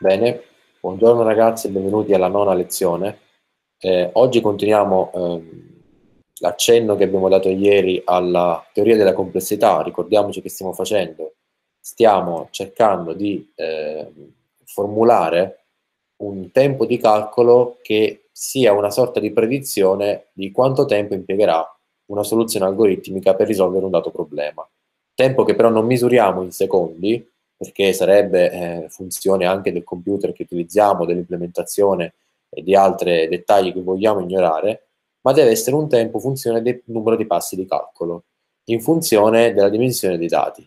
Bene, buongiorno ragazzi e benvenuti alla nona lezione. Eh, oggi continuiamo ehm, l'accenno che abbiamo dato ieri alla teoria della complessità. Ricordiamoci che stiamo facendo. Stiamo cercando di eh, formulare un tempo di calcolo che sia una sorta di predizione di quanto tempo impiegherà una soluzione algoritmica per risolvere un dato problema. Tempo che però non misuriamo in secondi, perché sarebbe eh, funzione anche del computer che utilizziamo, dell'implementazione e di altri dettagli che vogliamo ignorare, ma deve essere un tempo funzione del numero di passi di calcolo, in funzione della dimensione dei dati.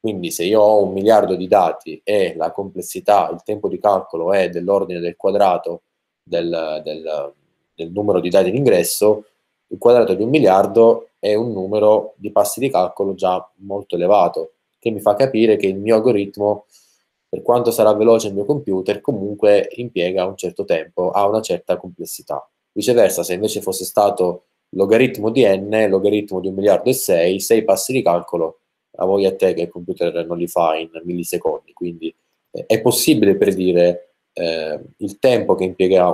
Quindi se io ho un miliardo di dati e la complessità, il tempo di calcolo è dell'ordine del quadrato del, del, del numero di dati d'ingresso, il quadrato di un miliardo è un numero di passi di calcolo già molto elevato che mi fa capire che il mio algoritmo, per quanto sarà veloce il mio computer, comunque impiega un certo tempo, ha una certa complessità. Viceversa, se invece fosse stato logaritmo di n, logaritmo di un miliardo e 6, 6 passi di calcolo, a voi e a te che il computer non li fa in millisecondi, quindi eh, è possibile predire eh, il tempo che impiega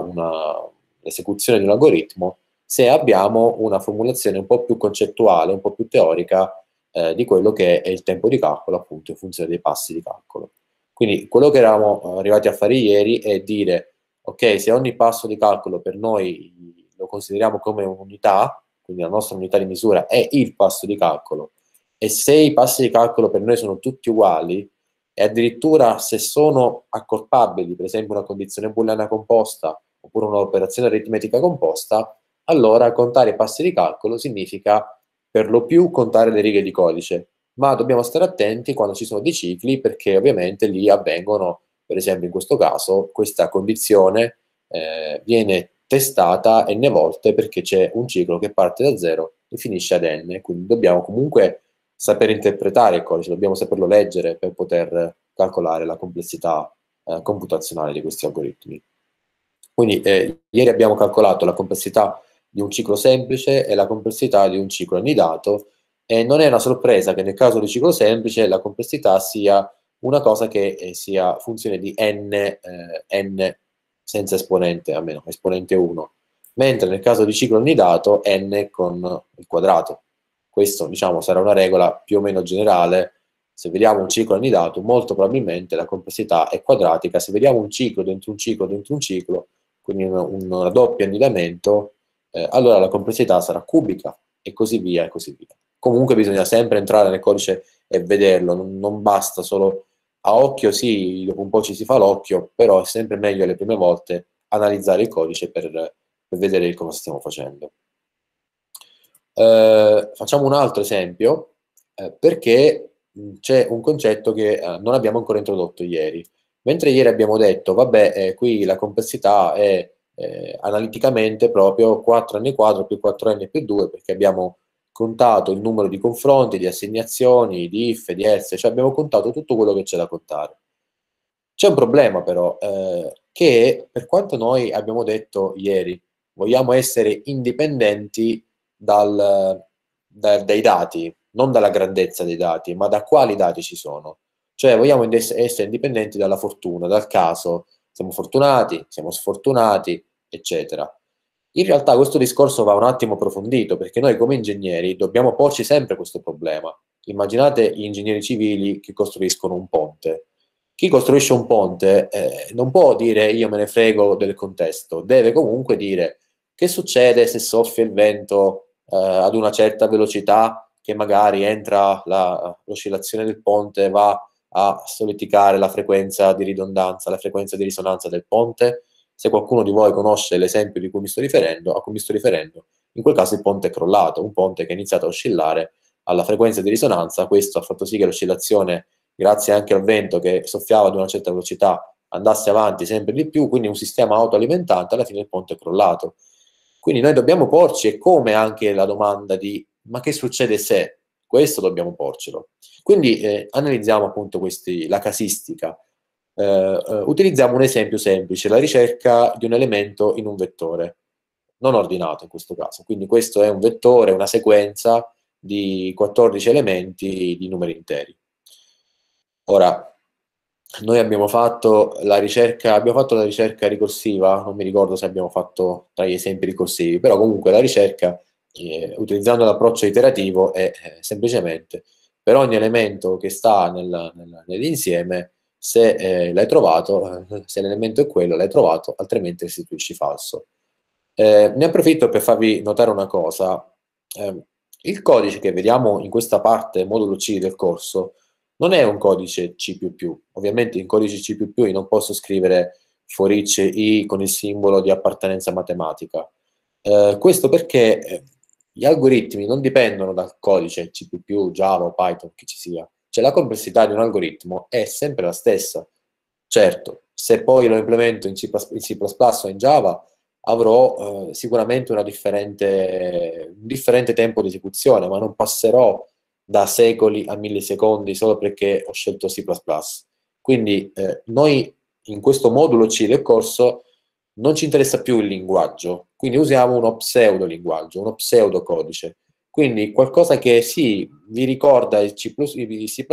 l'esecuzione di un algoritmo se abbiamo una formulazione un po' più concettuale, un po' più teorica eh, di quello che è il tempo di calcolo, appunto, in funzione dei passi di calcolo. Quindi quello che eravamo eh, arrivati a fare ieri è dire, ok, se ogni passo di calcolo per noi lo consideriamo come un'unità, quindi la nostra unità di misura è il passo di calcolo, e se i passi di calcolo per noi sono tutti uguali, e addirittura se sono accorpabili, per esempio una condizione booleana composta oppure un'operazione aritmetica composta, allora contare i passi di calcolo significa per lo più contare le righe di codice, ma dobbiamo stare attenti quando ci sono dei cicli perché ovviamente lì avvengono, per esempio in questo caso, questa condizione eh, viene testata n volte perché c'è un ciclo che parte da 0 e finisce ad n, quindi dobbiamo comunque saper interpretare il codice, dobbiamo saperlo leggere per poter calcolare la complessità eh, computazionale di questi algoritmi. Quindi eh, ieri abbiamo calcolato la complessità di un ciclo semplice e la complessità di un ciclo annidato e non è una sorpresa che nel caso di ciclo semplice la complessità sia una cosa che eh, sia funzione di n, eh, n senza esponente, almeno esponente 1, mentre nel caso di ciclo annidato n con il quadrato. Questo diciamo sarà una regola più o meno generale. Se vediamo un ciclo annidato, molto probabilmente la complessità è quadratica. Se vediamo un ciclo dentro un ciclo dentro un ciclo, quindi un, un doppio annidamento, eh, allora la complessità sarà cubica e così via e così via. Comunque bisogna sempre entrare nel codice e vederlo, non, non basta solo a occhio, sì, dopo un po' ci si fa l'occhio, però è sempre meglio le prime volte analizzare il codice per, per vedere cosa stiamo facendo. Eh, facciamo un altro esempio, eh, perché c'è un concetto che eh, non abbiamo ancora introdotto ieri. Mentre ieri abbiamo detto, vabbè, eh, qui la complessità è eh, analiticamente proprio 4n4 più 4n più 2 perché abbiamo contato il numero di confronti, di assegnazioni, di if, di else, cioè abbiamo contato tutto quello che c'è da contare. C'è un problema però, eh, che per quanto noi abbiamo detto ieri, vogliamo essere indipendenti dal, da, dai dati, non dalla grandezza dei dati, ma da quali dati ci sono. Cioè vogliamo essere indipendenti dalla fortuna, dal caso, siamo fortunati, siamo sfortunati, eccetera. In realtà questo discorso va un attimo approfondito perché noi come ingegneri dobbiamo porci sempre questo problema. Immaginate gli ingegneri civili che costruiscono un ponte. Chi costruisce un ponte eh, non può dire io me ne frego del contesto, deve comunque dire che succede se soffia il vento eh, ad una certa velocità che magari entra la, l'oscillazione del ponte, va a soliticare la frequenza di ridondanza, la frequenza di risonanza del ponte, se qualcuno di voi conosce l'esempio a cui mi sto riferendo, mi sto riferendo in quel caso il ponte è crollato, un ponte che ha iniziato a oscillare alla frequenza di risonanza, questo ha fatto sì che l'oscillazione, grazie anche al vento che soffiava ad una certa velocità, andasse avanti sempre di più, quindi un sistema autoalimentante, alla fine il ponte è crollato. Quindi noi dobbiamo porci, e come anche la domanda di ma che succede se? Questo dobbiamo porcelo. Quindi eh, analizziamo appunto questi, la casistica, eh, eh, utilizziamo un esempio semplice, la ricerca di un elemento in un vettore, non ordinato in questo caso. Quindi questo è un vettore, una sequenza di 14 elementi di numeri interi. Ora, noi abbiamo fatto la ricerca, abbiamo fatto la ricerca ricorsiva, non mi ricordo se abbiamo fatto tra gli esempi ricorsivi, però comunque la ricerca, eh, utilizzando l'approccio iterativo, è eh, semplicemente per ogni elemento che sta nel, nel, nell'insieme se eh, l'hai trovato, eh, se l'elemento è quello, l'hai trovato, altrimenti restituisci falso. Eh, ne approfitto per farvi notare una cosa. Eh, il codice che vediamo in questa parte, modulo C del corso, non è un codice C++. Ovviamente in codice C++ io non posso scrivere for i con il simbolo di appartenenza matematica. Eh, questo perché eh, gli algoritmi non dipendono dal codice C++, Java o Python che ci sia, cioè la complessità di un algoritmo è sempre la stessa. Certo, se poi lo implemento in C++, in C++ o in Java, avrò eh, sicuramente differente, un differente tempo di esecuzione, ma non passerò da secoli a millisecondi solo perché ho scelto C++. Quindi eh, noi in questo modulo C del corso non ci interessa più il linguaggio, quindi usiamo uno pseudo linguaggio, uno pseudo codice quindi qualcosa che sì, vi ricorda il C++, il C++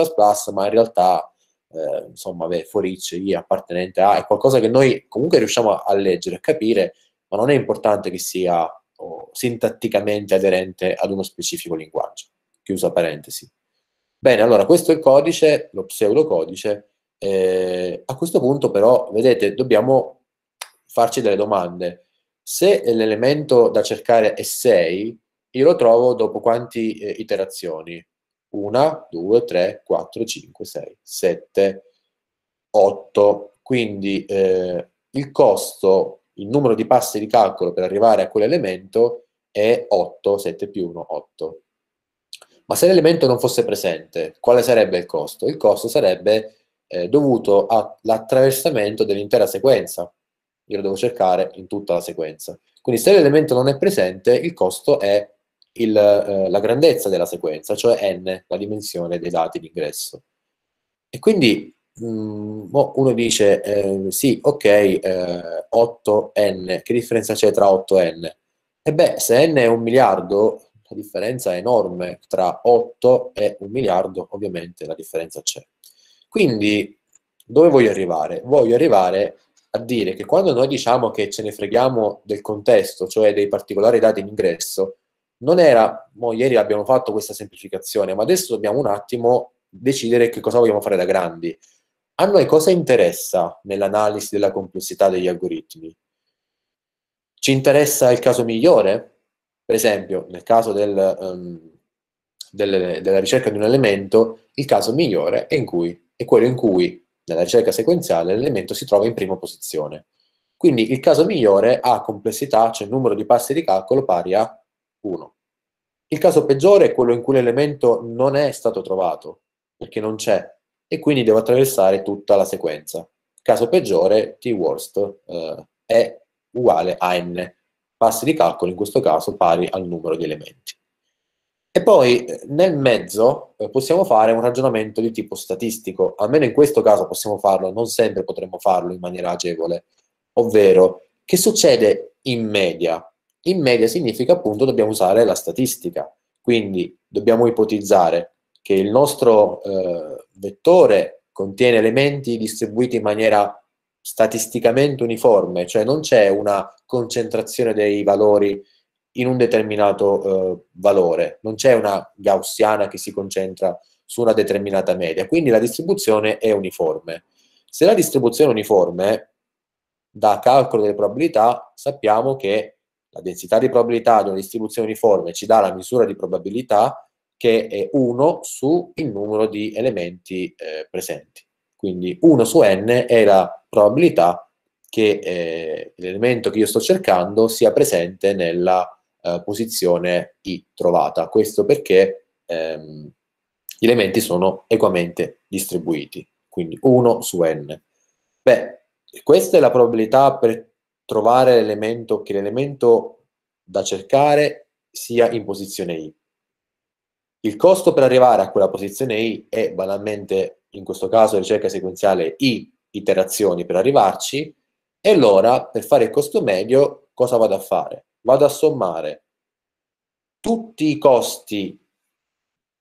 ma in realtà eh, insomma, beh, Foricce, I appartenente a, è qualcosa che noi comunque riusciamo a, a leggere, a capire, ma non è importante che sia oh, sintatticamente aderente ad uno specifico linguaggio. Chiusa parentesi. Bene, allora questo è il codice, lo pseudocodice. Eh, a questo punto però, vedete, dobbiamo farci delle domande. Se l'elemento da cercare è 6, io lo trovo dopo quante eh, iterazioni? 1, 2, 3, 4, 5, 6, 7, 8. Quindi eh, il costo, il numero di passi di calcolo per arrivare a quell'elemento è 8, 7 più 1, 8. Ma se l'elemento non fosse presente, quale sarebbe il costo? Il costo sarebbe eh, dovuto all'attraversamento dell'intera sequenza. Io lo devo cercare in tutta la sequenza. Quindi se l'elemento non è presente, il costo è il, eh, la grandezza della sequenza, cioè n, la dimensione dei dati d'ingresso. E quindi mh, mm, uno dice, eh, sì, ok, eh, 8n, che differenza c'è tra 8n? E beh, se n è un miliardo, la differenza è enorme, tra 8 e un miliardo ovviamente la differenza c'è. Quindi, dove voglio arrivare? Voglio arrivare a dire che quando noi diciamo che ce ne freghiamo del contesto, cioè dei particolari dati d'ingresso, non era, mo, ieri abbiamo fatto questa semplificazione, ma adesso dobbiamo un attimo decidere che cosa vogliamo fare da grandi. A noi cosa interessa nell'analisi della complessità degli algoritmi? Ci interessa il caso migliore? Per esempio, nel caso del, um, del, della ricerca di un elemento, il caso migliore è, cui, è quello in cui, nella ricerca sequenziale, l'elemento si trova in prima posizione. Quindi il caso migliore ha complessità, cioè numero di passi di calcolo pari a qualcuno. Il caso peggiore è quello in cui l'elemento non è stato trovato, perché non c'è, e quindi devo attraversare tutta la sequenza. Caso peggiore, t-worst, eh, è uguale a n. Passi di calcolo, in questo caso, pari al numero di elementi. E poi nel mezzo eh, possiamo fare un ragionamento di tipo statistico, almeno in questo caso possiamo farlo, non sempre potremmo farlo in maniera agevole, ovvero che succede in media in media significa appunto dobbiamo usare la statistica, quindi dobbiamo ipotizzare che il nostro eh, vettore contiene elementi distribuiti in maniera statisticamente uniforme, cioè non c'è una concentrazione dei valori in un determinato eh, valore, non c'è una gaussiana che si concentra su una determinata media, quindi la distribuzione è uniforme. Se la distribuzione è uniforme, da calcolo delle probabilità sappiamo che la densità di probabilità di una distribuzione uniforme ci dà la misura di probabilità che è 1 su il numero di elementi eh, presenti. Quindi 1 su n è la probabilità che eh, l'elemento che io sto cercando sia presente nella eh, posizione i trovata. Questo perché ehm, gli elementi sono equamente distribuiti, quindi 1 su n. Beh, questa è la probabilità per trovare l'elemento, che l'elemento da cercare sia in posizione I. Il costo per arrivare a quella posizione I è banalmente, in questo caso, ricerca sequenziale I iterazioni per arrivarci, e allora per fare il costo medio cosa vado a fare? Vado a sommare tutti i costi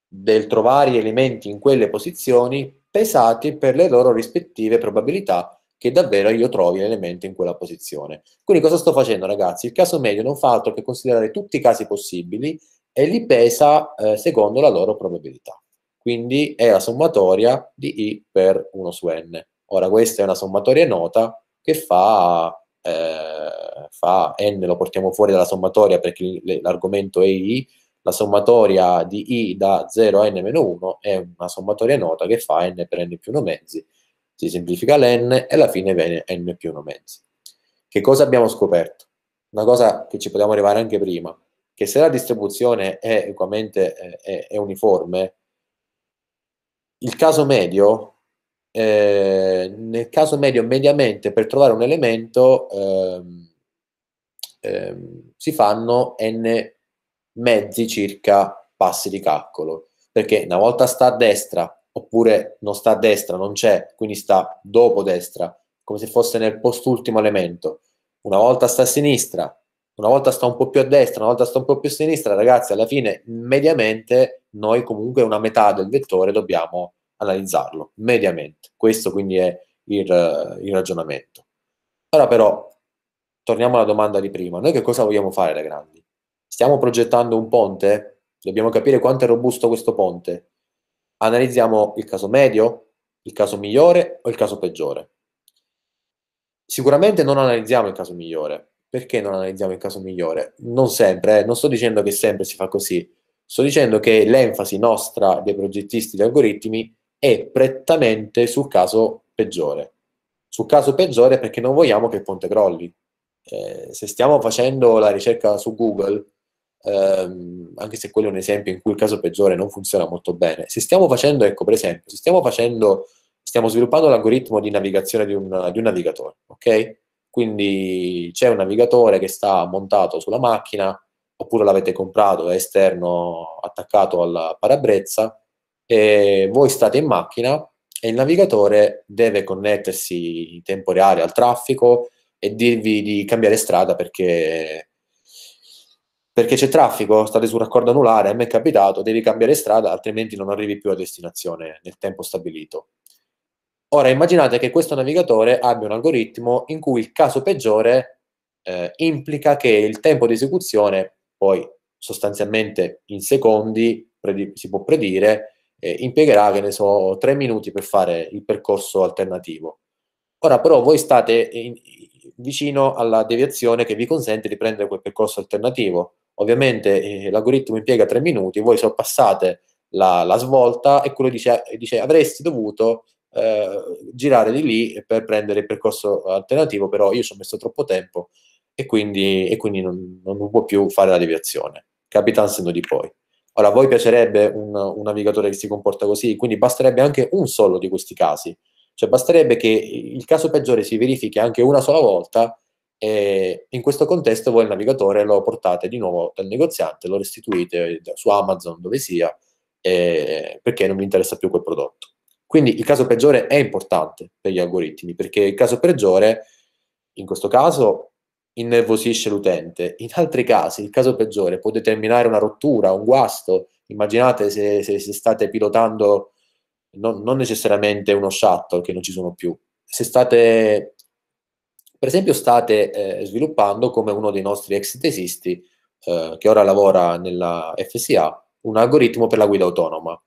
del trovare gli elementi in quelle posizioni pesati per le loro rispettive probabilità che davvero io trovi l'elemento in quella posizione. Quindi cosa sto facendo ragazzi? Il caso medio non fa altro che considerare tutti i casi possibili e li pesa eh, secondo la loro probabilità. Quindi è la sommatoria di i per 1 su n. Ora questa è una sommatoria nota che fa, eh, fa n, lo portiamo fuori dalla sommatoria perché l'argomento è i, la sommatoria di i da 0 a n-1 è una sommatoria nota che fa n per n più 1 mezzi, si semplifica l'N e alla fine viene N più 1 mezzo. Che cosa abbiamo scoperto? Una cosa che ci potevamo arrivare anche prima, che se la distribuzione è, equamente eh, è, è uniforme, il caso medio, eh, nel caso medio mediamente per trovare un elemento ehm, ehm, si fanno n mezzi circa passi di calcolo, perché una volta sta a destra oppure non sta a destra, non c'è, quindi sta dopo destra, come se fosse nel postultimo elemento. Una volta sta a sinistra, una volta sta un po' più a destra, una volta sta un po' più a sinistra, ragazzi, alla fine mediamente noi comunque una metà del vettore dobbiamo analizzarlo, mediamente. Questo quindi è il, il ragionamento. Ora però, torniamo alla domanda di prima, noi che cosa vogliamo fare da grandi? Stiamo progettando un ponte? Dobbiamo capire quanto è robusto questo ponte Analizziamo il caso medio, il caso migliore o il caso peggiore. Sicuramente non analizziamo il caso migliore. Perché non analizziamo il caso migliore? Non sempre, eh. non sto dicendo che sempre si fa così. Sto dicendo che l'enfasi nostra dei progettisti di algoritmi è prettamente sul caso peggiore. Sul caso peggiore perché non vogliamo che il ponte crolli. Eh, se stiamo facendo la ricerca su Google, ehm, anche se quello è un esempio in cui il caso peggiore non funziona molto bene, se stiamo facendo, ecco per esempio, se stiamo facendo, stiamo sviluppando l'algoritmo di navigazione di un, di un navigatore, ok? Quindi c'è un navigatore che sta montato sulla macchina, oppure l'avete comprato, è esterno, attaccato alla parabrezza, e voi state in macchina e il navigatore deve connettersi in tempo reale al traffico e dirvi di cambiare strada perché perché c'è traffico, state su raccordo anulare, a me è capitato, devi cambiare strada, altrimenti non arrivi più a destinazione nel tempo stabilito. Ora immaginate che questo navigatore abbia un algoritmo in cui il caso peggiore eh, implica che il tempo di esecuzione, poi sostanzialmente in secondi, predi- si può predire, eh, impiegherà, che ne so, tre minuti per fare il percorso alternativo. Ora però voi state in, vicino alla deviazione che vi consente di prendere quel percorso alternativo. Ovviamente eh, l'algoritmo impiega tre minuti, voi sorpassate la, la svolta e quello dice, dice avresti dovuto eh, girare di lì per prendere il percorso alternativo, però io ci ho messo troppo tempo e quindi, e quindi non, non, può più fare la deviazione. Capita essendo di poi. Ora, a voi piacerebbe un, un navigatore che si comporta così? Quindi basterebbe anche un solo di questi casi. Cioè basterebbe che il caso peggiore si verifichi anche una sola volta e in questo contesto voi il navigatore lo portate di nuovo dal negoziante, lo restituite su Amazon, dove sia, eh, perché non vi interessa più quel prodotto. Quindi il caso peggiore è importante per gli algoritmi, perché il caso peggiore, in questo caso, innervosisce l'utente. In altri casi, il caso peggiore può determinare una rottura, un guasto. Immaginate se, se, se state pilotando non, non necessariamente uno shuttle, che non ci sono più, se state per esempio state eh, sviluppando, come uno dei nostri ex tesisti, eh, che ora lavora nella FSA, un algoritmo per la guida autonoma.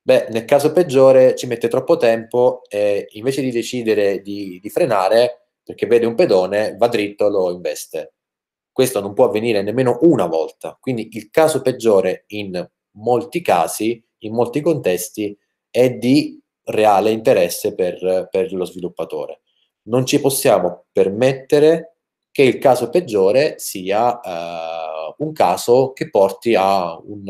Beh, nel caso peggiore ci mette troppo tempo e invece di decidere di, di frenare, perché vede un pedone, va dritto e lo investe. Questo non può avvenire nemmeno una volta. Quindi il caso peggiore in molti casi, in molti contesti, è di reale interesse per, per lo sviluppatore non ci possiamo permettere che il caso peggiore sia eh, un caso che porti a un,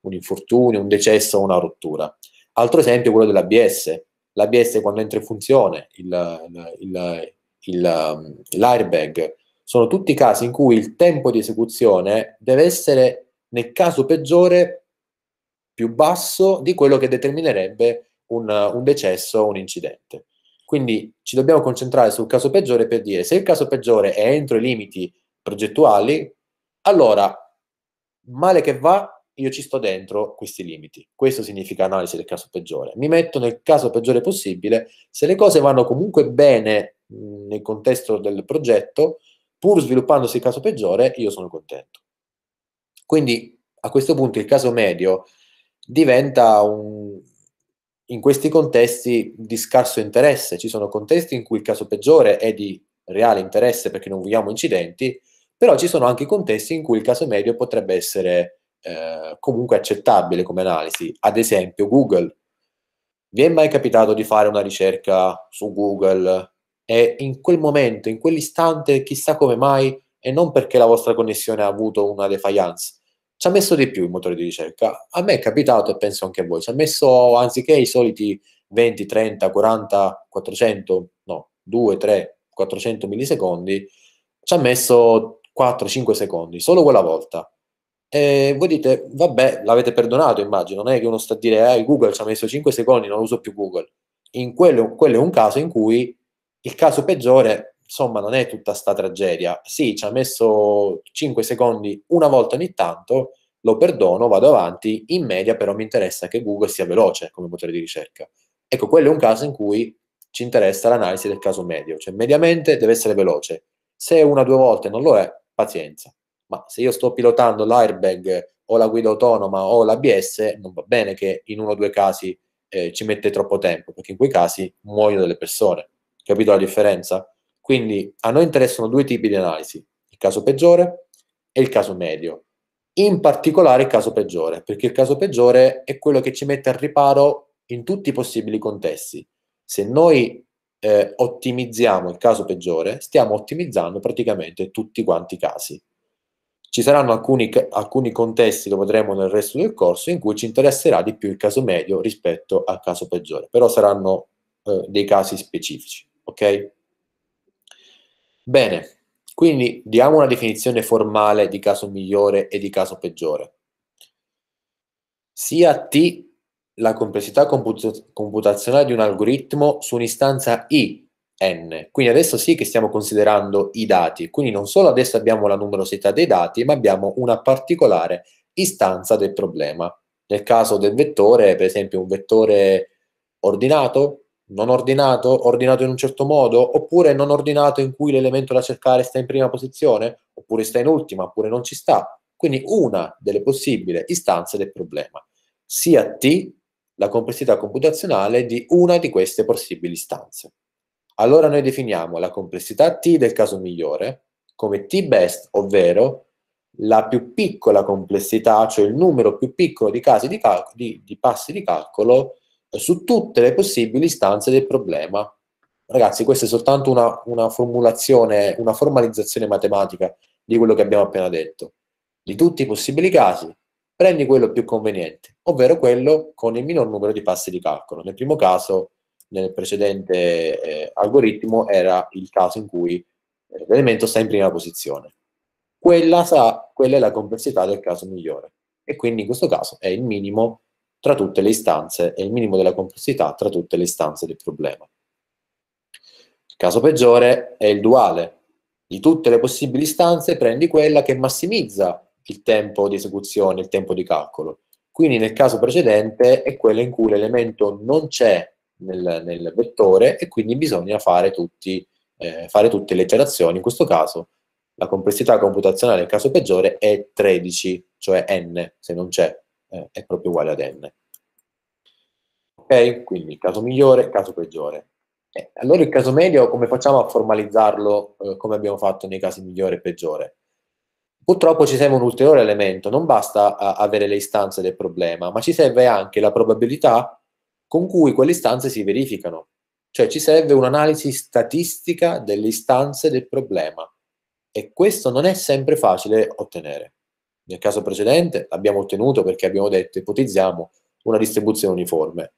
un infortunio, un decesso o una rottura. Altro esempio è quello dell'ABS. L'ABS quando entra in funzione, il, il, il, ehm, l'airbag, sono tutti casi in cui il tempo di esecuzione deve essere, nel caso peggiore, più basso di quello che determinerebbe un, un decesso o un incidente. Quindi ci dobbiamo concentrare sul caso peggiore per dire se il caso peggiore è entro i limiti progettuali, allora male che va io ci sto dentro questi limiti. Questo significa analisi del caso peggiore. Mi metto nel caso peggiore possibile, se le cose vanno comunque bene nel contesto del progetto, pur sviluppandosi il caso peggiore, io sono contento. Quindi a questo punto il caso medio diventa un in questi contesti di scarso interesse. Ci sono contesti in cui il caso peggiore è di reale interesse perché non vogliamo incidenti, però ci sono anche contesti in cui il caso medio potrebbe essere eh, comunque accettabile come analisi. Ad esempio Google. Vi è mai capitato di fare una ricerca su Google e in quel momento, in quell'istante, chissà come mai, e non perché la vostra connessione ha avuto una defiance, ci ha messo di più il motore di ricerca. A me è capitato e penso anche a voi, ci ha messo anziché i soliti 20, 30, 40, 400, no, 2, 3, 400 millisecondi, ci ha messo 4, 5 secondi, solo quella volta. E voi dite, vabbè, l'avete perdonato, immagino, non è che uno sta a dire, eh, Google ci ha messo 5 secondi, non uso più Google. In quello, quello è un caso in cui il caso peggiore insomma non è tutta sta tragedia. Sì, ci ha messo 5 secondi una volta ogni tanto, lo perdono, vado avanti, in media però mi interessa che Google sia veloce come motore di ricerca. Ecco, quello è un caso in cui ci interessa l'analisi del caso medio, cioè mediamente deve essere veloce. Se una o due volte non lo è, pazienza. Ma se io sto pilotando l'airbag o la guida autonoma o l'ABS, non va bene che in uno o due casi eh, ci mette troppo tempo, perché in quei casi muoiono delle persone. Capito la differenza? Quindi a noi interessano due tipi di analisi, il caso peggiore e il caso medio. In particolare il caso peggiore, perché il caso peggiore è quello che ci mette al riparo in tutti i possibili contesti. Se noi eh, ottimizziamo il caso peggiore, stiamo ottimizzando praticamente tutti quanti i casi. Ci saranno alcuni, alcuni contesti, lo vedremo nel resto del corso, in cui ci interesserà di più il caso medio rispetto al caso peggiore, però saranno eh, dei casi specifici, ok? Bene, quindi diamo una definizione formale di caso migliore e di caso peggiore. Sia T la complessità comput- computazionale di un algoritmo su un'istanza I N. Quindi adesso sì che stiamo considerando i dati, quindi non solo adesso abbiamo la numerosità dei dati, ma abbiamo una particolare istanza del problema. Nel caso del vettore, per esempio un vettore ordinato, non ordinato, ordinato in un certo modo, oppure non ordinato in cui l'elemento da cercare sta in prima posizione, oppure sta in ultima, oppure non ci sta. Quindi una delle possibili istanze del problema, sia T, la complessità computazionale di una di queste possibili istanze. Allora noi definiamo la complessità T del caso migliore come T best, ovvero la più piccola complessità, cioè il numero più piccolo di, casi di, di, di passi di calcolo su tutte le possibili istanze del problema. Ragazzi, questa è soltanto una, una formulazione, una formalizzazione matematica di quello che abbiamo appena detto. Di tutti i possibili casi, prendi quello più conveniente, ovvero quello con il minor numero di passi di calcolo. Nel primo caso, nel precedente eh, algoritmo, era il caso in cui eh, l'elemento sta in prima posizione. Quella, sa, quella è la complessità del caso migliore e quindi in questo caso è il minimo tra tutte le istanze e il minimo della complessità tra tutte le istanze del problema. Il caso peggiore è il duale. Di tutte le possibili istanze prendi quella che massimizza il tempo di esecuzione, il tempo di calcolo. Quindi nel caso precedente è quella in cui l'elemento non c'è nel, nel, vettore e quindi bisogna fare, tutti, eh, fare tutte le iterazioni. In questo caso la complessità computazionale nel caso peggiore è 13, cioè n se non c'è eh, è proprio uguale ad n. Ok? Quindi caso migliore, caso peggiore. Eh, allora il caso medio come facciamo a formalizzarlo eh, come abbiamo fatto nei casi migliore e peggiore? Purtroppo ci serve un ulteriore elemento, non basta avere le istanze del problema, ma ci serve anche la probabilità con cui quelle istanze si verificano. Cioè ci serve un'analisi statistica delle istanze del problema e questo non è sempre facile ottenere. Nel caso precedente l'abbiamo ottenuto perché abbiamo detto, ipotizziamo, una distribuzione uniforme.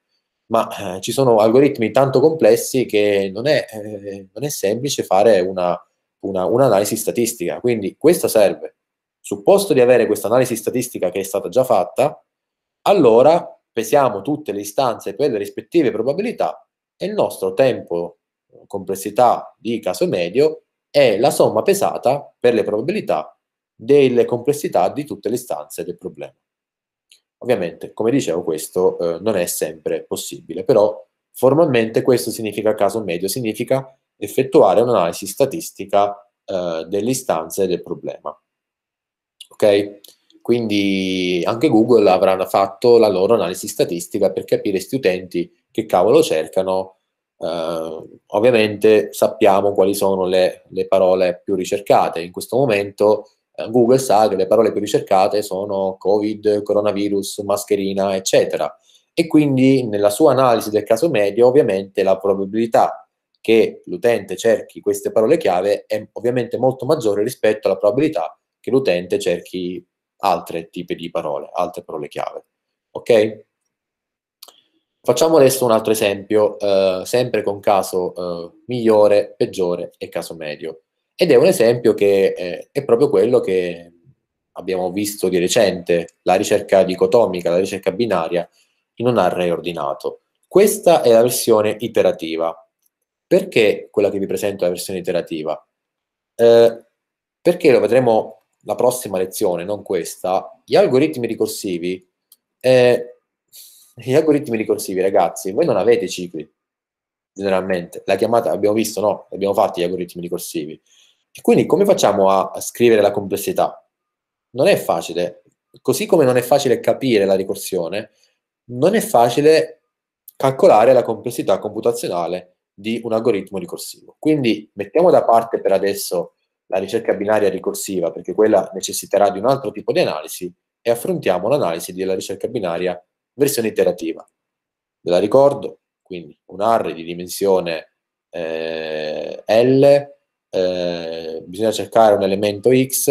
Ma eh, ci sono algoritmi tanto complessi che non è, eh, non è semplice fare una, una, un'analisi statistica. Quindi questa serve. Supposto di avere questa analisi statistica che è stata già fatta, allora pesiamo tutte le istanze per le rispettive probabilità e il nostro tempo, eh, complessità di caso medio, è la somma pesata per le probabilità delle complessità di tutte le istanze del problema. Ovviamente, come dicevo, questo eh, non è sempre possibile, però formalmente questo significa caso medio, significa effettuare un'analisi statistica eh, delle istanze del problema. Ok? Quindi anche Google avrà fatto la loro analisi statistica per capire questi utenti che cavolo cercano. Eh, ovviamente sappiamo quali sono le, le parole più ricercate. In questo momento eh, Google sa che le parole più ricercate sono Covid, coronavirus, mascherina, eccetera. E quindi nella sua analisi del caso medio, ovviamente la probabilità che l'utente cerchi queste parole chiave è ovviamente molto maggiore rispetto alla probabilità che l'utente cerchi altri tipi di parole, altre parole chiave. Ok? Facciamo adesso un altro esempio, eh, sempre con caso eh, migliore, peggiore e caso medio. Ed è un esempio che eh, è proprio quello che abbiamo visto di recente, la ricerca dicotomica, la ricerca binaria in un array ordinato. Questa è la versione iterativa. Perché quella che vi presento è la versione iterativa? Eh, perché lo vedremo la prossima lezione, non questa. Gli algoritmi ricorsivi, eh, gli algoritmi ricorsivi, ragazzi, voi non avete cicli, generalmente. La chiamata, abbiamo visto, no? Abbiamo fatto gli algoritmi ricorsivi. E quindi come facciamo a, scrivere la complessità? Non è facile, così come non è facile capire la ricorsione, non è facile calcolare la complessità computazionale di un algoritmo ricorsivo. Quindi mettiamo da parte per adesso la ricerca binaria ricorsiva, perché quella necessiterà di un altro tipo di analisi, e affrontiamo l'analisi della ricerca binaria versione iterativa. Ve la ricordo, quindi un array di dimensione eh, L eh, bisogna cercare un elemento X,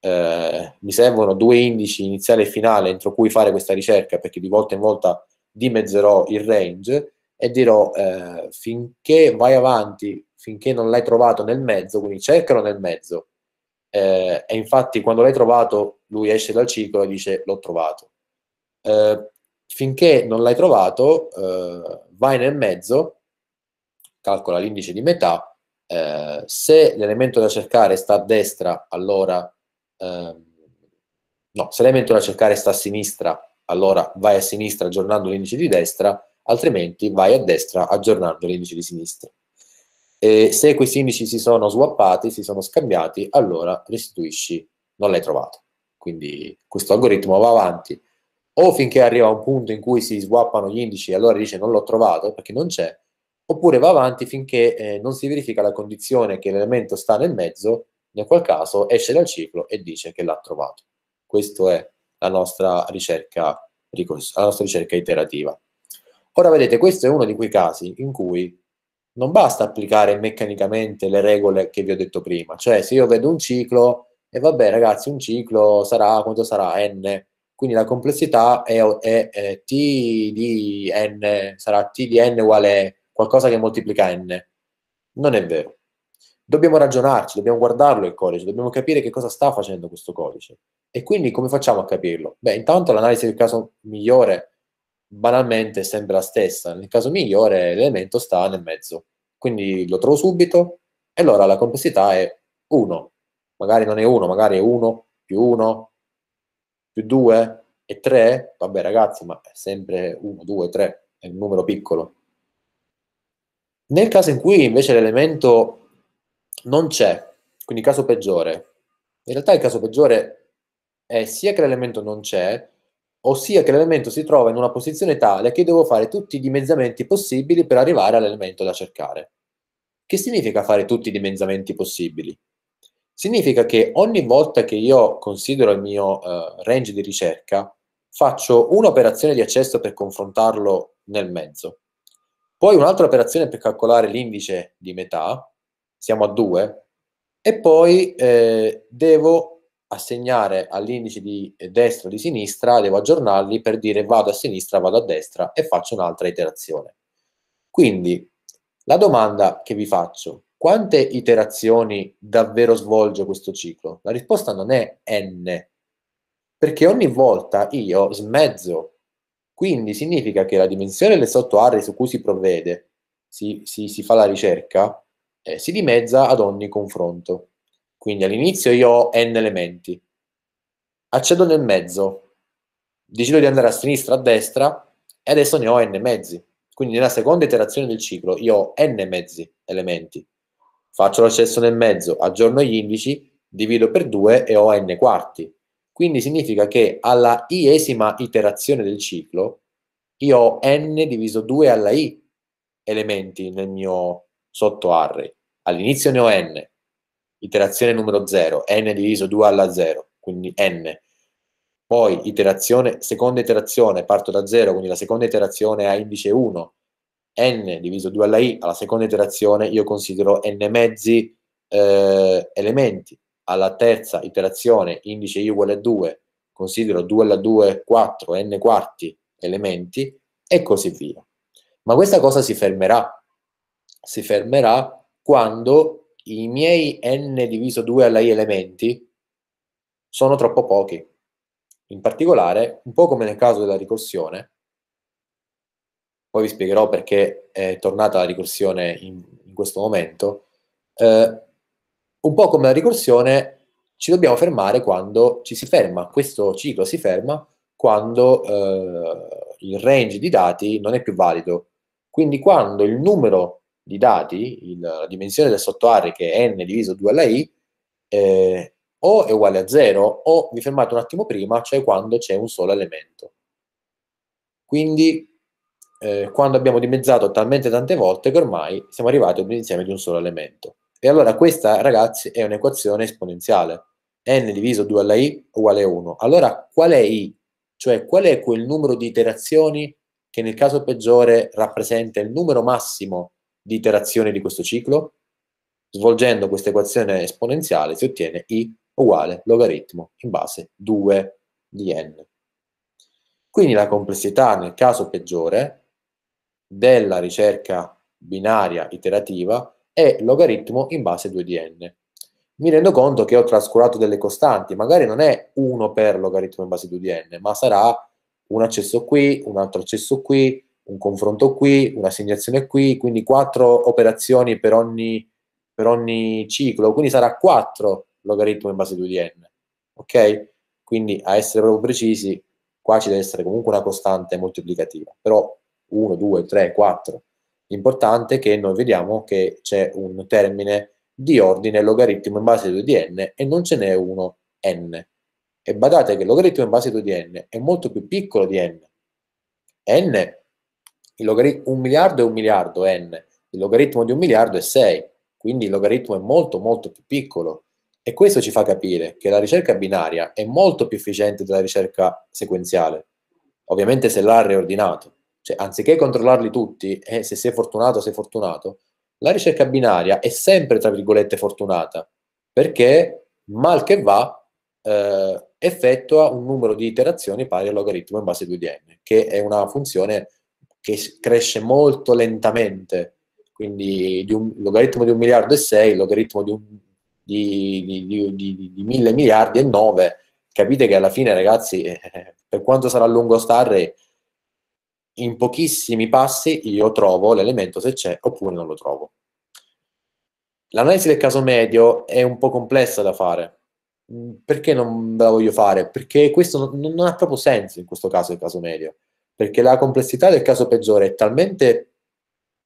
eh, mi servono due indici iniziale e finale entro cui fare questa ricerca perché di volta in volta dimezzerò il range e dirò eh, finché vai avanti, finché non l'hai trovato nel mezzo, quindi cercalo nel mezzo. Eh, e infatti quando l'hai trovato lui esce dal ciclo e dice l'ho trovato. Eh, finché non l'hai trovato vai nel mezzo, calcola l'indice di metà eh, se l'elemento da cercare sta a destra, allora... Ehm, no, se l'elemento da cercare sta a sinistra, allora vai a sinistra aggiornando l'indice di destra, altrimenti vai a destra aggiornando l'indice di sinistra. E se questi indici si sono swappati, si sono scambiati, allora restituisci non l'hai trovato. Quindi questo algoritmo va avanti o finché arriva a un punto in cui si swappano gli indici e allora dice non l'ho trovato perché non c'è, oppure va avanti finché eh, non si verifica la condizione che l'elemento sta nel mezzo, nel qual caso esce dal ciclo e dice che l'ha trovato. Questa è la nostra ricerca, la nostra ricerca iterativa. Ora vedete, questo è uno di quei casi in cui non basta applicare meccanicamente le regole che vi ho detto prima, cioè se io vedo un ciclo, e vabbè ragazzi, un ciclo sarà, quanto sarà? N, quindi la complessità è, è, è, t di n, sarà t di n uguale qualcosa che moltiplica n. Non è vero. Dobbiamo ragionarci, dobbiamo guardarlo il codice, dobbiamo capire che cosa sta facendo questo codice. E quindi come facciamo a capirlo? Beh, intanto l'analisi del caso migliore banalmente è sempre la stessa. Nel caso migliore l'elemento sta nel mezzo. Quindi lo trovo subito e allora la complessità è 1. Magari non è 1, magari è 1 più 1 più 2 e 3. Vabbè ragazzi, ma è sempre 1, 2, 3, è un numero piccolo nel caso in cui invece l'elemento non c'è, quindi caso peggiore, in realtà il caso peggiore è sia che l'elemento non c'è, ossia che l'elemento si trova in una posizione tale che devo fare tutti i dimezzamenti possibili per arrivare all'elemento da cercare. Che significa fare tutti i dimezzamenti possibili? Significa che ogni volta che io considero il mio uh, range di ricerca, faccio un'operazione di accesso per confrontarlo nel mezzo poi un'altra operazione per calcolare l'indice di metà, siamo a 2, e poi eh, devo assegnare all'indice di destra o di sinistra, devo aggiornarli per dire vado a sinistra, vado a destra e faccio un'altra iterazione. Quindi la domanda che vi faccio, quante iterazioni davvero svolge questo ciclo? La risposta non è n, perché ogni volta io smezzo quindi significa che la dimensione delle sottoaree su cui si provvede, si, si, si fa la ricerca, eh, si dimezza ad ogni confronto. Quindi all'inizio io ho n elementi, accedo nel mezzo, decido di andare a sinistra, a destra, e adesso ne ho n mezzi. Quindi nella seconda iterazione del ciclo io ho n mezzi elementi. Faccio l'accesso nel mezzo, aggiorno gli indici, divido per 2 e ho n quarti. Quindi significa che alla iesima iterazione del ciclo io ho n diviso 2 alla i elementi nel mio sottoarray. All'inizio ne ho n, iterazione numero 0, n diviso 2 alla 0, quindi n. Poi iterazione, seconda iterazione, parto da 0, quindi la seconda iterazione ha indice 1, n diviso 2 alla i, alla seconda iterazione io considero n mezzi eh, elementi, alla terza iterazione indice i uguale a 2, considero 2 alla 2 4, n quarti elementi e così via. Ma questa cosa si fermerà. Si fermerà quando i miei n diviso 2 alla i elementi sono troppo pochi. In particolare, un po' come nel caso della ricorsione, poi vi spiegherò perché è tornata la ricorsione in, in questo momento, eh, un po' come la ricorsione, ci dobbiamo fermare quando ci si ferma, questo ciclo si ferma quando eh, il range di dati non è più valido. Quindi quando il numero di dati, il, la dimensione del sottoarray che è n diviso 2 alla i, eh, o è uguale a 0 o vi fermate un attimo prima, cioè quando c'è un solo elemento. Quindi eh, quando abbiamo dimezzato talmente tante volte che ormai siamo arrivati ad un insieme di un solo elemento. E allora questa, ragazzi, è un'equazione esponenziale. n diviso 2 alla i uguale 1. Allora qual è i? Cioè qual è quel numero di iterazioni che nel caso peggiore rappresenta il numero massimo di iterazioni di questo ciclo? Svolgendo questa equazione esponenziale si ottiene i uguale logaritmo in base 2 di n. Quindi la complessità nel caso peggiore della ricerca binaria iterativa e logaritmo in base 2 di n. Mi rendo conto che ho trascurato delle costanti, magari non è 1 per logaritmo in base 2 di n, ma sarà un accesso qui, un altro accesso qui, un confronto qui, un'assegnazione qui, quindi 4 operazioni per ogni, per ogni ciclo, quindi sarà 4 logaritmo in base 2 di n. Ok? Quindi a essere proprio precisi, qua ci deve essere comunque una costante moltiplicativa, però 1, 2, 3, 4 L'importante è che noi vediamo che c'è un termine di ordine logaritmo in base 2 di n e non ce n'è uno n. E badate che il logaritmo in base 2 di n è molto più piccolo di n. n, un miliardo è un miliardo n, il logaritmo di un miliardo è 6, quindi il logaritmo è molto molto più piccolo. E questo ci fa capire che la ricerca binaria è molto più efficiente della ricerca sequenziale, ovviamente se l'ha riordinato. Cioè, anziché controllarli tutti, e eh, se sei fortunato, sei fortunato, la ricerca binaria è sempre, tra virgolette, fortunata, perché mal che va, eh, effettua un numero di iterazioni pari al logaritmo in base 2 dn che è una funzione che cresce molto lentamente, quindi di un logaritmo di un miliardo e 6, logaritmo di, un, di, di, di, di mille miliardi e 9, capite che alla fine ragazzi, eh, per quanto sarà lungo Starry, in pochissimi passi io trovo l'elemento se c'è oppure non lo trovo. L'analisi del caso medio è un po' complessa da fare. Mm, perché non la voglio fare? Perché questo non, non ha proprio senso in questo caso il caso medio. Perché la complessità del caso peggiore è talmente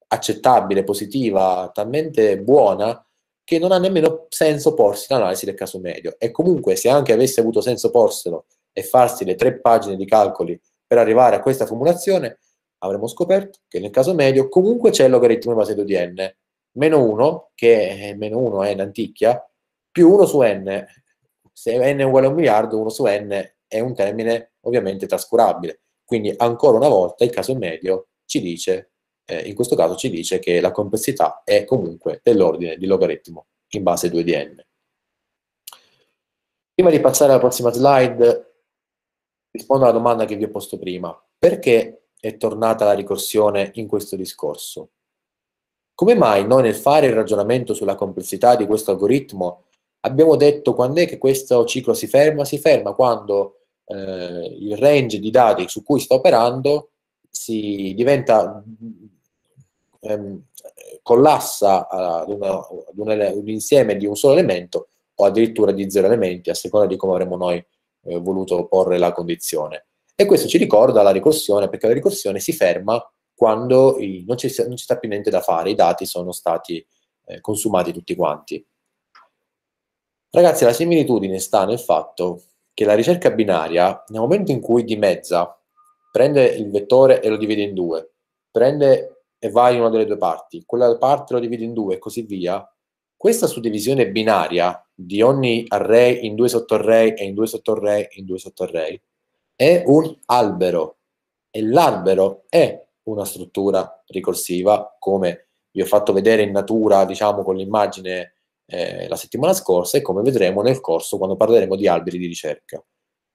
accettabile, positiva, talmente buona che non ha nemmeno senso porsi l'analisi del caso medio. E comunque, se anche avesse avuto senso porselo e farsi le tre pagine di calcoli per arrivare a questa formulazione, avremo scoperto che nel caso medio comunque c'è il logaritmo in base 2 di n, meno 1, che è meno 1 è in antichia, più 1 su n. Se n è uguale a un miliardo, 1 su n è un termine ovviamente trascurabile. Quindi ancora una volta il caso medio ci dice, eh, in questo caso ci dice che la complessità è comunque dell'ordine di logaritmo in base 2 di n. Prima di passare alla prossima slide, rispondo alla domanda che vi ho posto prima. Perché è tornata la ricorsione in questo discorso. Come mai noi nel fare il ragionamento sulla complessità di questo algoritmo abbiamo detto quando è che questo ciclo si ferma? Si ferma quando eh, il range di dati su cui sta operando si diventa ehm, collassa ad, una, ad, un, ad, un, insieme di un solo elemento o addirittura di zero elementi a seconda di come avremmo noi eh, voluto porre la condizione. E questo ci ricorda la ricorsione, perché la ricorsione si ferma quando non ci, non ci sta più niente da fare, i dati sono stati eh, consumati tutti quanti. Ragazzi, la similitudine sta nel fatto che la ricerca binaria, nel momento in cui di mezza prende il vettore e lo divide in due, prende e va in una delle due parti, quella parte lo divide in due e così via, questa suddivisione binaria di ogni array in due sottorray e in due sottorray e in due sottorray è un albero e l'albero è una struttura ricorsiva come vi ho fatto vedere in natura, diciamo con l'immagine eh, la settimana scorsa e come vedremo nel corso quando parleremo di alberi di ricerca.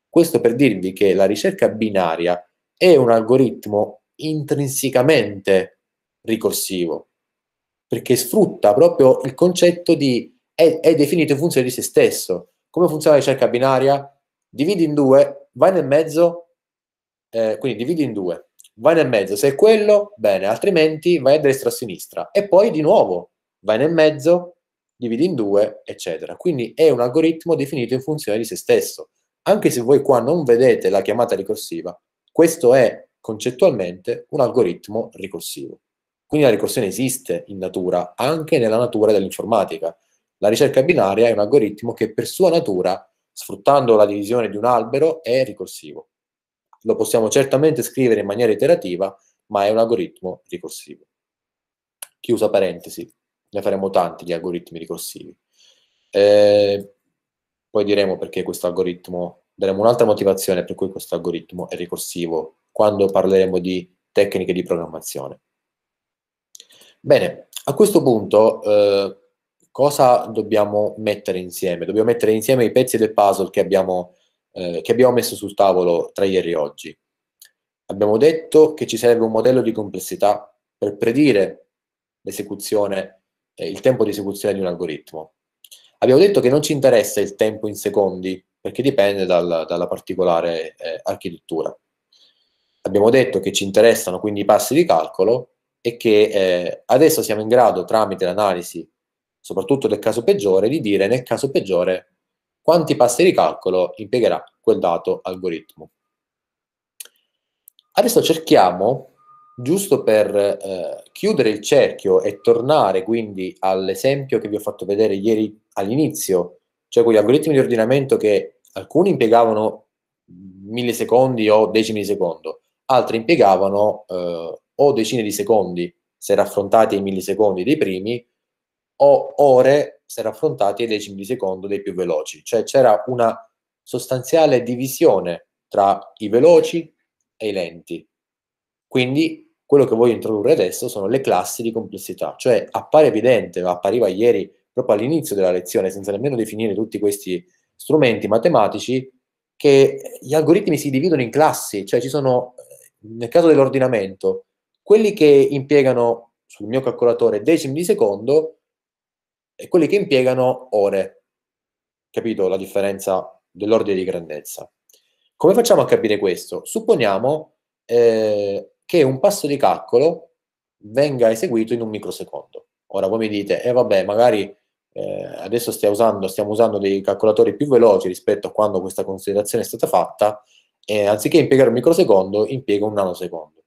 Questo per dirvi che la ricerca binaria è un algoritmo intrinsecamente ricorsivo, perché sfrutta proprio il concetto di è, è definito in funzione di se stesso. Come funziona la ricerca binaria? Dividi in due vai nel mezzo, eh, quindi dividi in due, vai nel mezzo, se è quello, bene, altrimenti vai a destra o a sinistra e poi di nuovo vai nel mezzo, dividi in due, eccetera. Quindi è un algoritmo definito in funzione di se stesso. Anche se voi qua non vedete la chiamata ricorsiva, questo è concettualmente un algoritmo ricorsivo. Quindi la ricorsione esiste in natura, anche nella natura dell'informatica. La ricerca binaria è un algoritmo che per sua natura sfruttando la divisione di un albero è ricorsivo. Lo possiamo certamente scrivere in maniera iterativa, ma è un algoritmo ricorsivo. Chiusa parentesi, ne faremo tanti di algoritmi ricorsivi. Eh, poi diremo perché questo algoritmo, daremo un'altra motivazione per cui questo algoritmo è ricorsivo quando parleremo di tecniche di programmazione. Bene, a questo punto eh, cosa dobbiamo mettere insieme? Dobbiamo mettere insieme i pezzi del puzzle che abbiamo, eh, che abbiamo messo sul tavolo tra ieri e oggi. Abbiamo detto che ci serve un modello di complessità per predire l'esecuzione, eh, il tempo di esecuzione di un algoritmo. Abbiamo detto che non ci interessa il tempo in secondi, perché dipende dal, dalla particolare eh, architettura. Abbiamo detto che ci interessano quindi i passi di calcolo e che eh, adesso siamo in grado, tramite l'analisi soprattutto nel caso peggiore, di dire nel caso peggiore quanti passi di calcolo impiegherà quel dato algoritmo. Adesso cerchiamo, giusto per eh, chiudere il cerchio e tornare quindi all'esempio che vi ho fatto vedere ieri all'inizio, cioè quegli algoritmi di ordinamento che alcuni impiegavano millisecondi o decimi di secondo, altri impiegavano eh, o decine di secondi se raffrontati ai millisecondi dei primi, o ore se raffrontati ai decimi di secondo dei più veloci. Cioè c'era una sostanziale divisione tra i veloci e i lenti. Quindi quello che voglio introdurre adesso sono le classi di complessità. Cioè appare evidente, appariva ieri proprio all'inizio della lezione, senza nemmeno definire tutti questi strumenti matematici, che gli algoritmi si dividono in classi, cioè ci sono, eh, nel caso dell'ordinamento, quelli che impiegano sul mio calcolatore decimi di secondo e quelli che impiegano ore. Capito la differenza dell'ordine di grandezza? Come facciamo a capire questo? Supponiamo eh, che un passo di calcolo venga eseguito in un microsecondo. Ora voi mi dite, eh vabbè, magari eh, adesso stia usando, stiamo usando dei calcolatori più veloci rispetto a quando questa considerazione è stata fatta, e anziché impiegare un microsecondo, impiego un nanosecondo.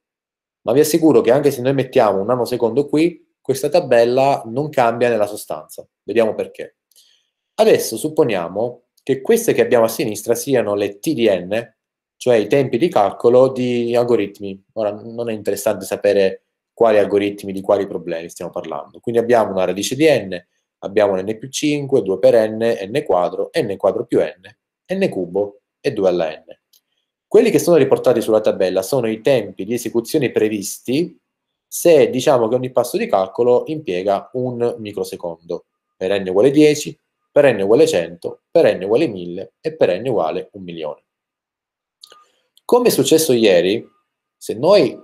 Ma vi assicuro che anche se noi mettiamo un nanosecondo qui, questa tabella non cambia nella sostanza. Vediamo perché. Adesso supponiamo che queste che abbiamo a sinistra siano le TDN, cioè i tempi di calcolo di algoritmi. Ora non è interessante sapere quali algoritmi, di quali problemi stiamo parlando. Quindi abbiamo una radice di n, abbiamo n più 5, 2 per n, n quadro, n quadro più n, n cubo e 2 alla n. Quelli che sono riportati sulla tabella sono i tempi di esecuzione previsti se diciamo che ogni passo di calcolo impiega un microsecondo, per n uguale 10, per n uguale 100, per n uguale 1000 e per n uguale 1 milione. Come è successo ieri, se noi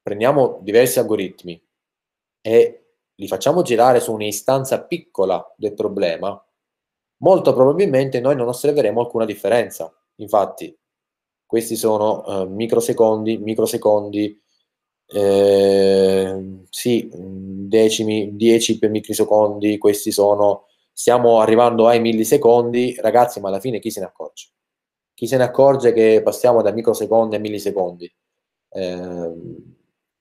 prendiamo diversi algoritmi e li facciamo girare su un'istanza piccola del problema, molto probabilmente noi non osserveremo alcuna differenza. Infatti, questi sono eh, microsecondi, microsecondi, eh, sì, decimi, 10 per microsecondi, questi sono, stiamo arrivando ai millisecondi, ragazzi, ma alla fine chi se ne accorge? Chi se ne accorge che passiamo da microsecondi a millisecondi? Eh,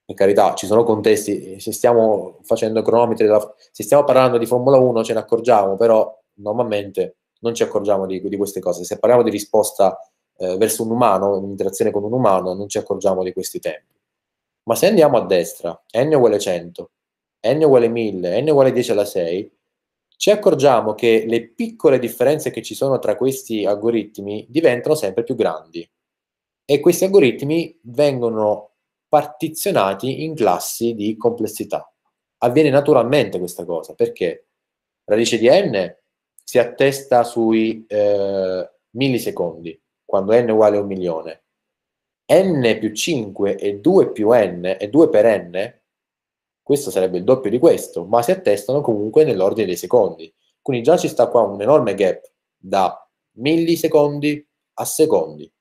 per carità, ci sono contesti, se stiamo facendo cronometri, se stiamo parlando di Formula 1 ce ne accorgiamo, però normalmente non ci accorgiamo di, di queste cose. Se parliamo di risposta eh, verso un umano, un'interazione con un umano, non ci accorgiamo di questi tempi. Ma se andiamo a destra, n uguale 100, n uguale 1000, n uguale 10 alla 6, ci accorgiamo che le piccole differenze che ci sono tra questi algoritmi diventano sempre più grandi e questi algoritmi vengono partizionati in classi di complessità. Avviene naturalmente questa cosa perché radice di n si attesta sui eh, millisecondi, quando n è uguale a un milione n più 5 e 2 più n e 2 per n, questo sarebbe il doppio di questo, ma si attestano comunque nell'ordine dei secondi. Quindi già ci sta qua un enorme gap da millisecondi a secondi.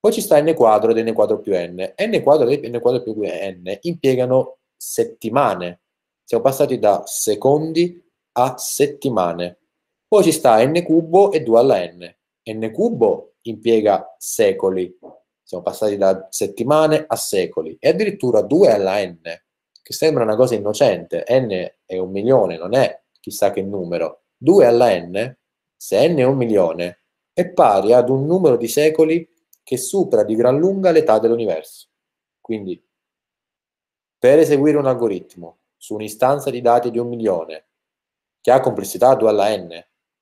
Poi ci sta n quadro ed n quadro più n. n quadro e n quadro più n impiegano settimane. Siamo passati da secondi a settimane. Poi ci sta n cubo e 2 alla n. n cubo impiega secoli, siamo passati da settimane a secoli e addirittura 2 alla n, che sembra una cosa innocente. n è un milione, non è chissà che numero. 2 alla n, se n è un milione, è pari ad un numero di secoli che supera di gran lunga l'età dell'universo. Quindi, per eseguire un algoritmo su un'istanza di dati di un milione, che ha complessità 2 alla n,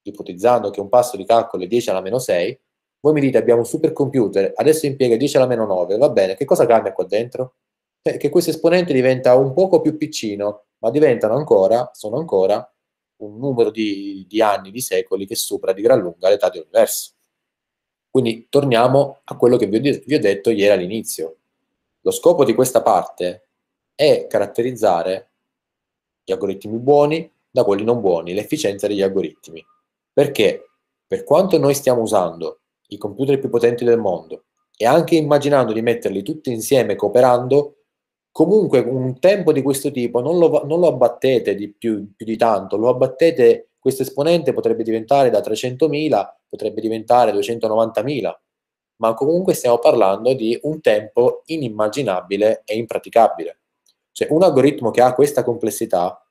ipotizzando che un passo di calcolo è 10 alla meno 6, voi mi dite abbiamo un supercomputer, adesso impiega 10 alla meno 9, va bene, che cosa cambia qua dentro? Cioè, che questo esponente diventa un poco più piccino, ma diventano ancora, sono ancora, un numero di, di anni, di secoli che supera di gran lunga l'età dell'universo. Quindi torniamo a quello che vi ho, vi ho detto ieri all'inizio. Lo scopo di questa parte è caratterizzare gli algoritmi buoni da quelli non buoni, l'efficienza degli algoritmi. Perché per quanto noi stiamo usando i computer più potenti del mondo, e anche immaginando di metterli tutti insieme cooperando, comunque un tempo di questo tipo non lo, non lo abbattete di più, più, di tanto, lo abbattete, questo esponente potrebbe diventare da 300.000, potrebbe diventare 290.000, ma comunque stiamo parlando di un tempo inimmaginabile e impraticabile. Cioè un algoritmo che ha questa complessità,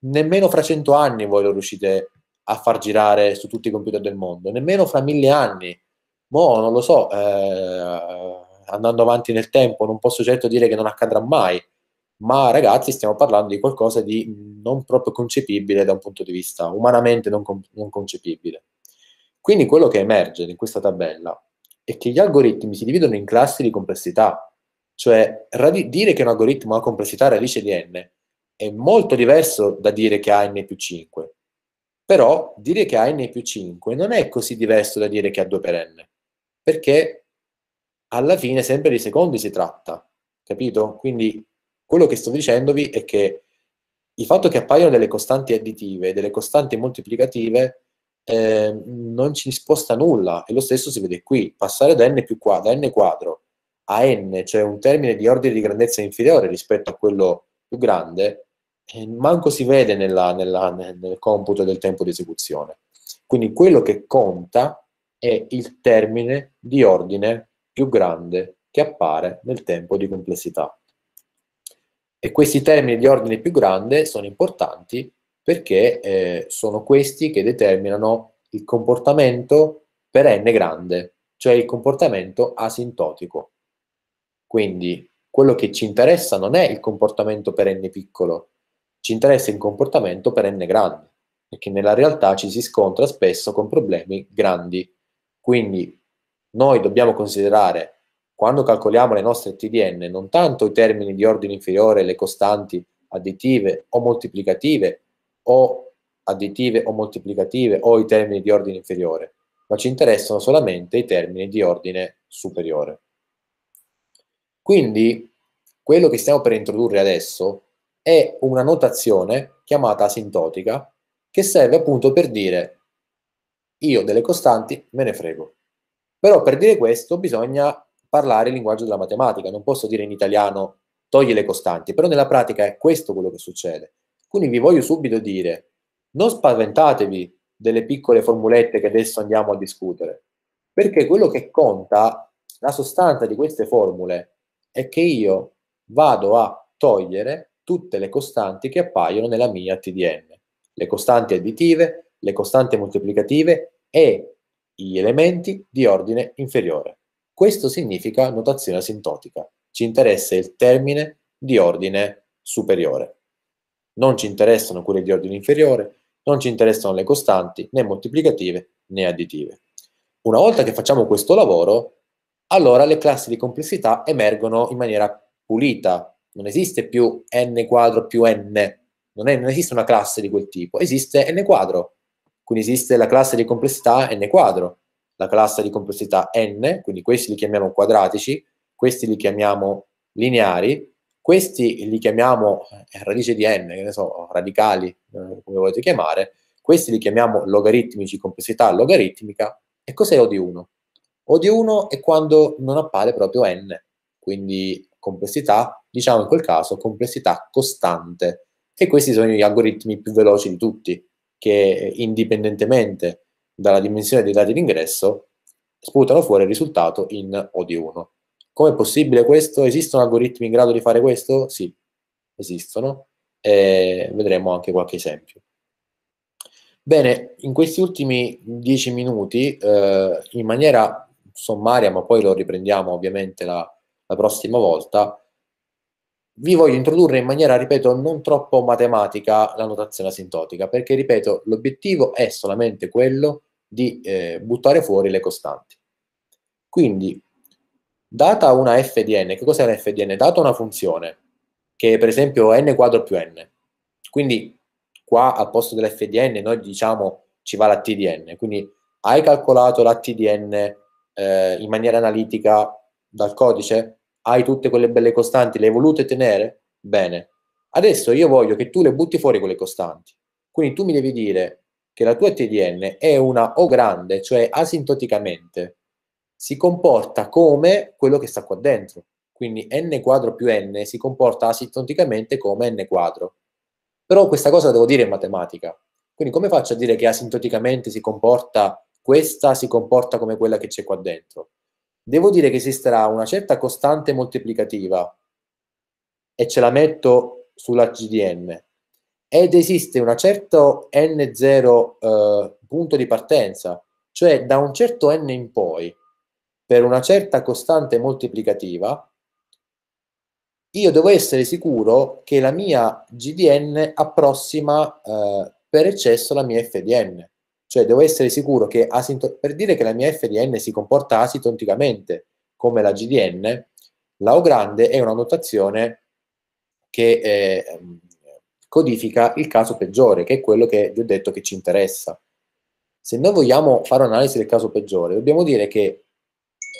nemmeno fra 100 anni voi lo riuscite a far girare su tutti i computer del mondo, nemmeno fra mille anni Boh, non lo so, eh, andando avanti nel tempo non posso certo dire che non accadrà mai, ma ragazzi stiamo parlando di qualcosa di non proprio concepibile da un punto di vista umanamente non, con- non concepibile. Quindi quello che emerge in questa tabella è che gli algoritmi si dividono in classi di complessità, cioè radi- dire che un algoritmo ha complessità radice di n è molto diverso da dire che ha n più 5. Però dire che ha n più 5 non è così diverso da dire che ha 2 per n perché alla fine sempre di secondi si tratta, capito? Quindi quello che sto dicendovi è che il fatto che appaiano delle costanti additive, delle costanti moltiplicative, eh, non ci sposta nulla e lo stesso si vede qui, passare da n più qua, da n quadro a n, cioè un termine di ordine di grandezza inferiore rispetto a quello più grande, eh, manco si vede nella, nella, nel computo del tempo di esecuzione. Quindi quello che conta è il termine di ordine più grande che appare nel tempo di complessità. E questi termini di ordine più grande sono importanti perché eh, sono questi che determinano il comportamento per n grande, cioè il comportamento asintotico. Quindi quello che ci interessa non è il comportamento per n piccolo, ci interessa il comportamento per n grande, perché nella realtà ci si scontra spesso con problemi grandi quindi noi dobbiamo considerare, quando calcoliamo le nostre TDN, non tanto i termini di ordine inferiore, le costanti additive o moltiplicative, o additive o moltiplicative, o i termini di ordine inferiore, ma ci interessano solamente i termini di ordine superiore. Quindi, quello che stiamo per introdurre adesso è una notazione chiamata asintotica, che serve appunto per dire io delle costanti me ne frego. Però per dire questo bisogna parlare il linguaggio della matematica, non posso dire in italiano togli le costanti, però nella pratica è questo quello che succede. Quindi vi voglio subito dire, non spaventatevi delle piccole formulette che adesso andiamo a discutere, perché quello che conta, la sostanza di queste formule, è che io vado a togliere tutte le costanti che appaiono nella mia TDM, le costanti additive, le costanti moltiplicative e gli elementi di ordine inferiore. Questo significa notazione asintotica. Ci interessa il termine di ordine superiore. Non ci interessano quelli di ordine inferiore, non ci interessano le costanti, né moltiplicative né additive. Una volta che facciamo questo lavoro, allora le classi di complessità emergono in maniera pulita. Non esiste più n quadro più n, non, è, non esiste una classe di quel tipo, esiste n quadro quindi esiste la classe di complessità n quadro, la classe di complessità n, quindi questi li chiamiamo quadratici, questi li chiamiamo lineari, questi li chiamiamo eh, radice di n, che ne so, radicali, eh, come volete chiamare, questi li chiamiamo logaritmici, complessità logaritmica, e cos'è O di 1? O di 1 è quando non appare proprio n, quindi complessità, diciamo in quel caso complessità costante, e questi sono gli algoritmi più veloci di tutti, che indipendentemente dalla dimensione dei dati d'ingresso sputano fuori il risultato in OD1. Com'è possibile questo? Esistono algoritmi in grado di fare questo? Sì, esistono e vedremo anche qualche esempio. Bene, in questi ultimi dieci minuti, eh, in maniera sommaria, ma poi lo riprendiamo ovviamente la, la prossima volta, vi voglio introdurre in maniera, ripeto, non troppo matematica la notazione asintotica, perché, ripeto, l'obiettivo è solamente quello di eh, buttare fuori le costanti. Quindi, data una f di n, che cos'è una f di n? Data una funzione, che è per esempio n quadro più n, quindi qua al posto della di n noi diciamo ci va la t di n, quindi hai calcolato la t di n eh, in maniera analitica dal codice? hai tutte quelle belle costanti, le hai volute tenere? Bene. Adesso io voglio che tu le butti fuori quelle costanti. Quindi tu mi devi dire che la tua TDN è una O grande, cioè asintoticamente si comporta come quello che sta qua dentro. Quindi n quadro più n si comporta asintoticamente come n quadro. Però questa cosa la devo dire in matematica. Quindi come faccio a dire che asintoticamente si comporta questa si comporta come quella che c'è qua dentro? devo dire che esisterà una certa costante moltiplicativa e ce la metto sulla GDN ed esiste un certo N0 eh, punto di partenza, cioè da un certo N in poi, per una certa costante moltiplicativa, io devo essere sicuro che la mia GDN approssima eh, per eccesso la mia FDN. Cioè devo essere sicuro che asinto- per dire che la mia FDN si comporta asintoticamente come la GDN, la O grande è una notazione che eh, codifica il caso peggiore, che è quello che vi ho detto che ci interessa. Se noi vogliamo fare un'analisi del caso peggiore, dobbiamo dire che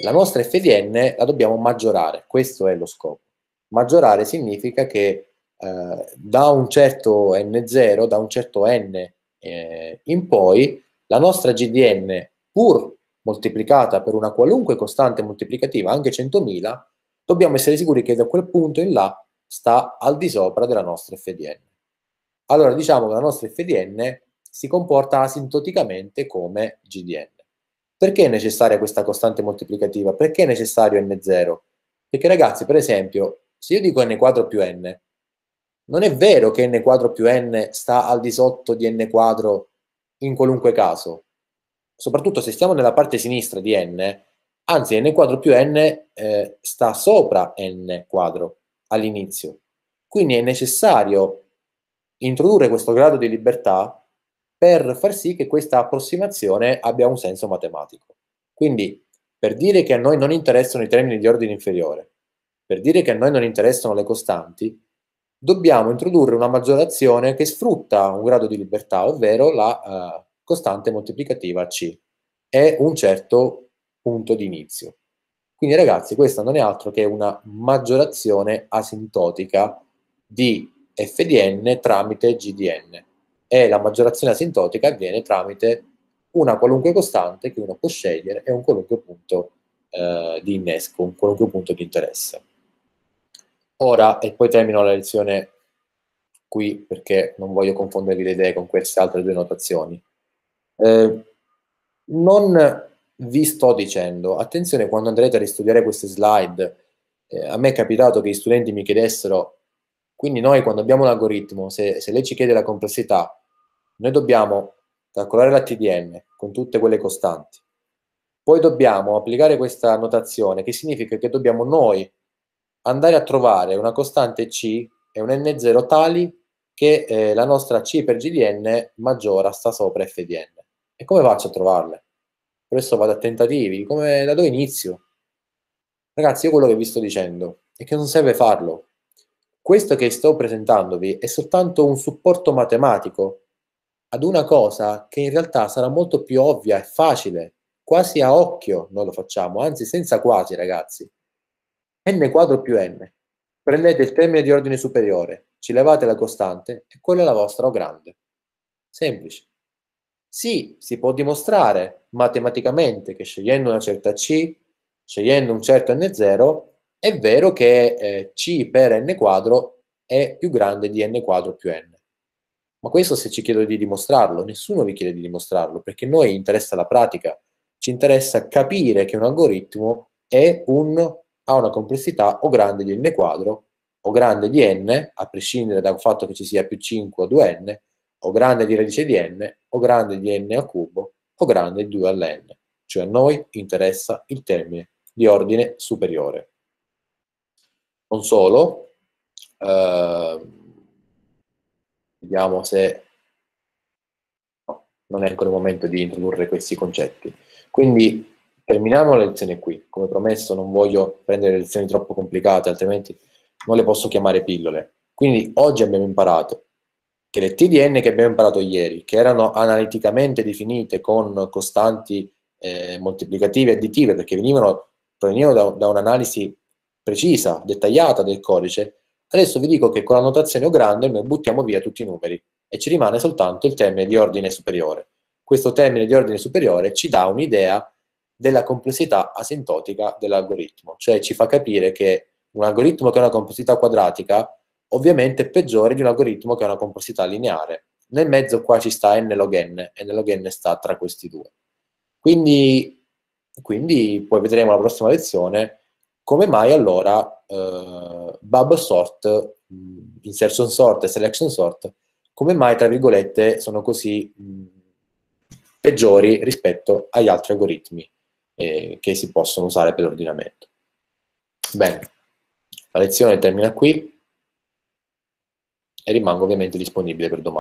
la nostra FDN la dobbiamo maggiorare, questo è lo scopo. Maggiorare significa che eh, da un certo N0, da un certo N eh, in poi, la nostra GDN, pur moltiplicata per una qualunque costante moltiplicativa, anche 100.000, dobbiamo essere sicuri che da quel punto in là sta al di sopra della nostra FDN. Allora diciamo che la nostra FDN si comporta asintoticamente come GDN. Perché è necessaria questa costante moltiplicativa? Perché è necessario n0? Perché ragazzi, per esempio, se io dico n quadro più n, non è vero che n quadro più n sta al di sotto di n quadro in qualunque caso. Soprattutto se stiamo nella parte sinistra di n, anzi n quadro più n eh, sta sopra n quadro all'inizio. Quindi è necessario introdurre questo grado di libertà per far sì che questa approssimazione abbia un senso matematico. Quindi, per dire che a noi non interessano i termini di ordine inferiore, per dire che a noi non interessano le costanti, dobbiamo introdurre una maggiorazione che sfrutta un grado di libertà, ovvero la eh, costante moltiplicativa C È un certo punto di inizio. Quindi ragazzi, questa non è altro che una maggiorazione asintotica di f di n tramite g di n e la maggiorazione asintotica avviene tramite una qualunque costante che uno può scegliere e un qualunque punto eh, di innesco, un qualunque punto di interesse. Ora, e poi termino la lezione qui perché non voglio confondervi le idee con queste altre due notazioni. Eh, non vi sto dicendo, attenzione quando andrete a ristudiare queste slide, eh, a me è capitato che gli studenti mi chiedessero, quindi noi quando abbiamo un algoritmo, se, se lei ci chiede la complessità, noi dobbiamo calcolare la TDN con tutte quelle costanti, poi dobbiamo applicare questa notazione, che significa che dobbiamo noi andare a trovare una costante C e un N0 tali che eh, la nostra C per GDN maggiora sta sopra FDN. E come faccio a trovarle? Per vado a tentativi, come, da dove inizio? Ragazzi, io quello che vi sto dicendo è che non serve farlo. Questo che sto presentandovi è soltanto un supporto matematico ad una cosa che in realtà sarà molto più ovvia e facile. Quasi a occhio noi lo facciamo, anzi senza quasi, ragazzi n quadro più n. Prendete il termine di ordine superiore, ci levate la costante e quella è la vostra O grande. Semplice. Sì, si può dimostrare matematicamente che scegliendo una certa C, scegliendo un certo n0, è vero che eh, C per n quadro è più grande di n quadro più n. Ma questo se ci chiedo di dimostrarlo, nessuno vi chiede di dimostrarlo, perché a noi interessa la pratica, ci interessa capire che un algoritmo è un ha una complessità o grande di n quadro o grande di n, a prescindere dal fatto che ci sia più 5 o 2n, o grande di radice di n, o grande di n al cubo, o grande di 2 all'n. Cioè a noi interessa il termine di ordine superiore. Non solo, eh, vediamo se... No, non è ancora il momento di introdurre questi concetti. Quindi terminiamo la lezione qui. Come promesso non voglio prendere lezioni troppo complicate, altrimenti non le posso chiamare pillole. Quindi oggi abbiamo imparato che le TDN che abbiamo imparato ieri, che erano analiticamente definite con costanti eh, moltiplicative e additive, perché venivano, provenivano da, da un'analisi precisa, dettagliata del codice, adesso vi dico che con la notazione o grande noi buttiamo via tutti i numeri e ci rimane soltanto il termine di ordine superiore. Questo termine di ordine superiore ci dà un'idea della complessità asintotica dell'algoritmo, cioè ci fa capire che un algoritmo che ha una complessità quadratica ovviamente è peggiore di un algoritmo che ha una complessità lineare. Nel mezzo qua ci sta n log n, e n log n sta tra questi due. Quindi, quindi poi vedremo la prossima lezione come mai allora eh, bubble sort, insertion sort e selection sort, come mai tra virgolette sono così mh, peggiori rispetto agli altri algoritmi eh, che si possono usare per l'ordinamento. Bene, la lezione termina qui e rimango ovviamente disponibile per domande.